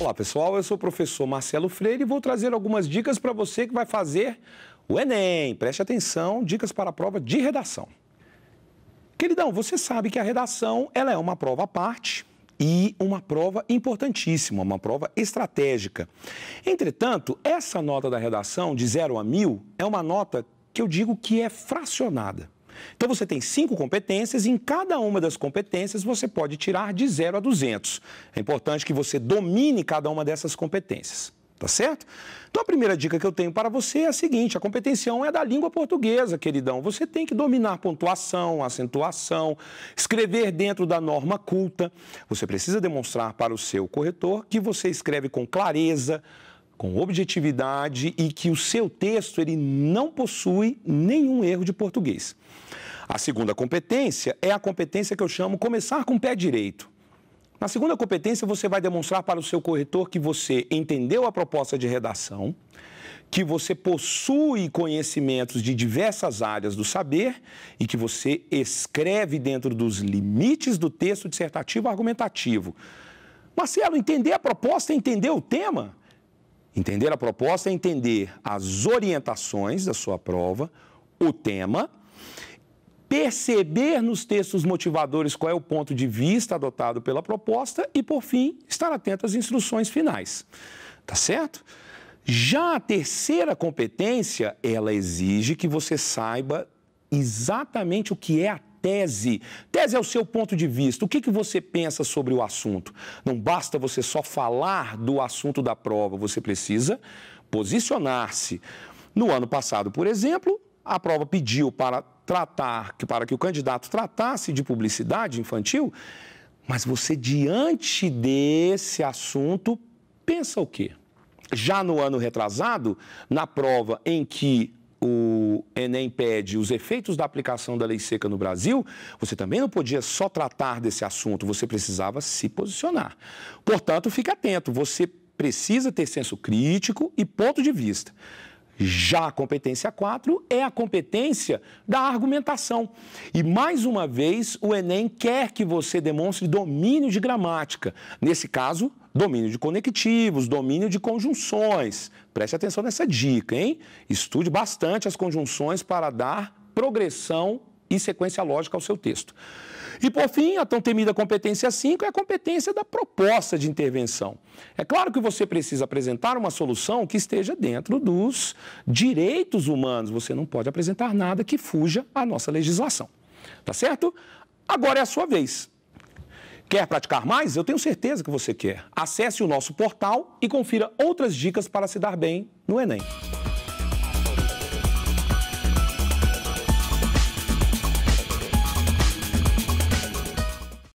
Olá pessoal, eu sou o professor Marcelo Freire e vou trazer algumas dicas para você que vai fazer o Enem. Preste atenção, dicas para a prova de redação. Queridão, você sabe que a redação ela é uma prova à parte e uma prova importantíssima, uma prova estratégica. Entretanto, essa nota da redação de 0 a 1000 é uma nota que eu digo que é fracionada. Então você tem cinco competências e em cada uma das competências você pode tirar de 0 a 200. É importante que você domine cada uma dessas competências tá certo? Então a primeira dica que eu tenho para você é a seguinte: a competência 1 é da língua portuguesa, queridão. Você tem que dominar pontuação, acentuação, escrever dentro da norma culta. Você precisa demonstrar para o seu corretor que você escreve com clareza, com objetividade e que o seu texto ele não possui nenhum erro de português. A segunda competência é a competência que eu chamo começar com o pé direito. Na segunda competência, você vai demonstrar para o seu corretor que você entendeu a proposta de redação, que você possui conhecimentos de diversas áreas do saber e que você escreve dentro dos limites do texto dissertativo argumentativo. Marcelo, entender a proposta é entender o tema? Entender a proposta é entender as orientações da sua prova, o tema, perceber nos textos motivadores qual é o ponto de vista adotado pela proposta e, por fim, estar atento às instruções finais. Tá certo? Já a terceira competência, ela exige que você saiba exatamente o que é a tese. Tese é o seu ponto de vista. O que, que você pensa sobre o assunto? Não basta você só falar do assunto da prova, você precisa posicionar-se. No ano passado, por exemplo, a prova pediu para tratar, para que o candidato tratasse de publicidade infantil, mas você, diante desse assunto, pensa o quê? Já no ano retrasado, na prova em que o o Enem pede os efeitos da aplicação da lei seca no Brasil, você também não podia só tratar desse assunto, você precisava se posicionar. Portanto, fique atento, você precisa ter senso crítico e ponto de vista. Já a competência 4 é a competência da argumentação. E mais uma vez, o Enem quer que você demonstre domínio de gramática. Nesse caso, domínio de conectivos, domínio de conjunções. Preste atenção nessa dica, hein? Estude bastante as conjunções para dar progressão e sequência lógica ao seu texto. E, por fim, a tão temida competência 5 é a competência da proposta de intervenção. É claro que você precisa apresentar uma solução que esteja dentro dos direitos humanos. Você não pode apresentar nada que fuja à nossa legislação. Tá certo? Agora é a sua vez. Quer praticar mais? Eu tenho certeza que você quer. Acesse o nosso portal e confira outras dicas para se dar bem no Enem.